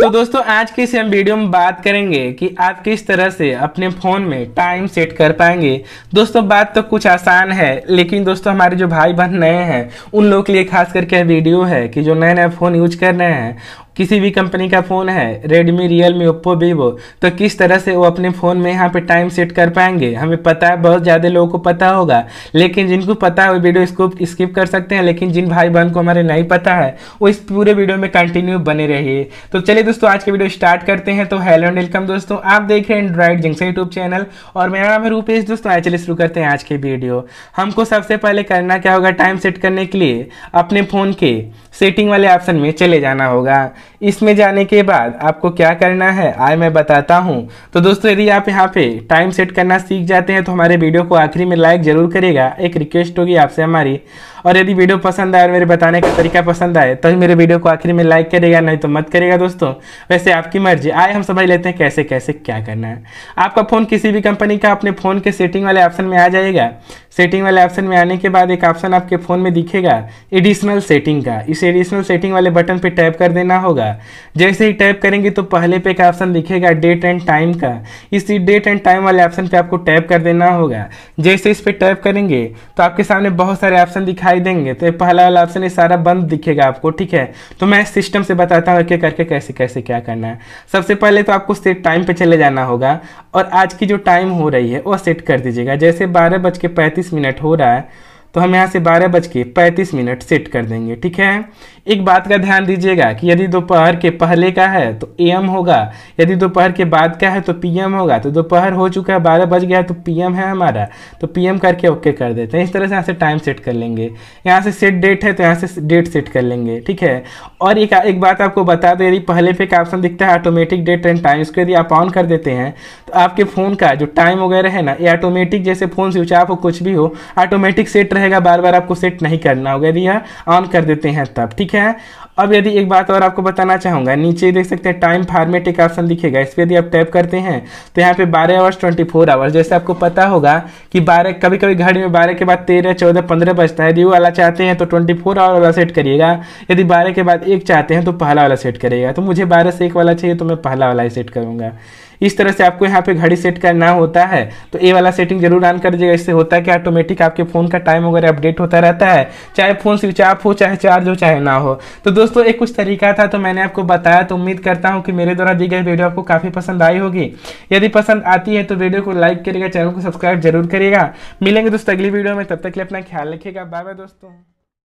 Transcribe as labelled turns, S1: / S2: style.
S1: तो दोस्तों आज के इस वीडियो में बात करेंगे कि आप किस तरह से अपने फ़ोन में टाइम सेट कर पाएंगे दोस्तों बात तो कुछ आसान है लेकिन दोस्तों हमारे जो भाई बहन नए हैं उन लोगों के लिए खास करके वीडियो है कि जो नए नए फ़ोन यूज कर रहे हैं किसी भी कंपनी का फ़ोन है Redmi Realme Oppo Vivo तो किस तरह से वो अपने फ़ोन में यहाँ पे टाइम सेट कर पाएंगे हमें पता है बहुत ज़्यादा लोगों को पता होगा लेकिन जिनको पता है वो वीडियो इसको स्किप कर सकते हैं लेकिन जिन भाई बहन को हमारे नहीं पता है वो इस पूरे वीडियो में कंटिन्यू बने रहिए तो चलिए दोस्तों आज की वीडियो स्टार्ट करते हैं तो हेलो एंड वेलकम दोस्तों आप देख रहे हैं एंड्रॉइड जंक्शन यूट्यूब चैनल और मेरा नाम है रूपेश दोस्तों आज चलिए शुरू करते हैं आज की वीडियो हमको सबसे पहले करना क्या होगा टाइम सेट करने के लिए अपने फ़ोन के सेटिंग वाले ऑप्शन में चले जाना होगा इसमें जाने के बाद आपको क्या करना है आए मैं बताता हूँ तो दोस्तों यदि आप यहाँ पे टाइम सेट करना सीख जाते हैं तो हमारे वीडियो को आखिरी में लाइक जरूर करेगा एक रिक्वेस्ट होगी आपसे हमारी और यदि वीडियो पसंद आए और मेरे बताने का तरीका पसंद आए तो मेरे वीडियो को आखिरी में लाइक करेगा नहीं तो मत करेगा दोस्तों वैसे आपकी मर्जी आए हम समझ लेते हैं कैसे कैसे क्या करना है आपका फ़ोन किसी भी कंपनी का अपने फ़ोन के सेटिंग वाले ऑप्शन में आ जाएगा सेटिंग वाले ऑप्शन में आने के बाद एक ऑप्शन आपके फ़ोन में दिखेगा एडिशनल सेटिंग का इस एडिशनल सेटिंग वाले बटन पे टैप कर देना होगा जैसे ही टैप करेंगे तो पहले पे एक ऑप्शन दिखेगा डेट एंड टाइम का इसी डेट एंड टाइम वाले ऑप्शन पे आपको टैप कर देना होगा जैसे इस पर टैप करेंगे तो आपके सामने बहुत सारे ऑप्शन दिखाई देंगे तो पहला वाला ऑप्शन ये सारा बंद दिखेगा आपको ठीक है तो मैं सिस्टम से बताता हूँ क्या करके कैसे कैसे क्या करना है सबसे पहले तो आपको सेट टाइम पर चले जाना होगा और आज की जो टाइम हो रही है वो सेट कर दीजिएगा जैसे बारह बज के पैंतीस पैंतीस मिनट हो रहा है तो हम यहाँ से बारह बज के पैंतीस मिनट सेट कर देंगे ठीक है एक बात का ध्यान दीजिएगा कि यदि दोपहर के पहले का है तो ए होगा यदि दोपहर के बाद का है तो पी होगा तो दोपहर हो चुका है बारह बज गया है तो पी है हमारा तो पी करके ओके कर देते हैं इस तरह से यहाँ से टाइम सेट कर लेंगे यहाँ से सेट डेट है तो यहाँ से डेट सेट कर लेंगे ठीक है और एक एक बात आपको बता दो यदि पहले पे का ऑप्शन दिखता है ऑटोमेटिक डेट एंड टाइम उसको यदि आप ऑन कर देते हैं तो आपके फ़ोन का जो टाइम वगैरह है ना ये ऑटोमेटिक जैसे फ़ोन स्विच आप हो कुछ भी हो ऑटोमेटिक सेट रहेगा बार बार आपको सेट नहीं करना होगा यदि यहाँ ऑन कर देते हैं तब ठीक है है अब यदि एक बात और आपको बताना चाहूंगा नीचे देख सकते हैं टाइम फार्मेट एक ऑप्शन दिखेगा इस पर यदि आप टैप करते हैं तो यहाँ पे 12 आवर्स 24 आवर्स जैसे आपको पता होगा कि 12 कभी कभी घड़ी में 12 के बाद 13, 14, 15 बजता है यदि वो वाला चाहते हैं तो 24 आवर वाला सेट करिएगा यदि 12 के बाद एक चाहते हैं तो पहला वाला सेट करिएगा तो मुझे बारह से एक वाला चाहिए तो मैं पहला वाला ही सेट करूँगा इस तरह से आपको यहाँ पे घड़ी सेट करना होता है तो ये वाला सेटिंग जरूर ऑन कर दीजिएगा इससे होता है कि ऑटोमेटिक आपके फ़ोन का टाइम वगैरह अपडेट होता रहता है चाहे फ़ोन स्विच ऑफ हो चाहे चार्ज हो चाहे ना हो तो दोस्तों एक कुछ तरीका था तो मैंने आपको बताया तो उम्मीद करता हूँ कि मेरे द्वारा दी गई वीडियो आपको काफ़ी पसंद आई होगी यदि पसंद आती है तो वीडियो को लाइक करिएगा चैनल को सब्सक्राइब जरूर करिएगा मिलेंगे दोस्तों अगली वीडियो में तब तक लिए अपना ख्याल रखिएगा बाय बाय दोस्तों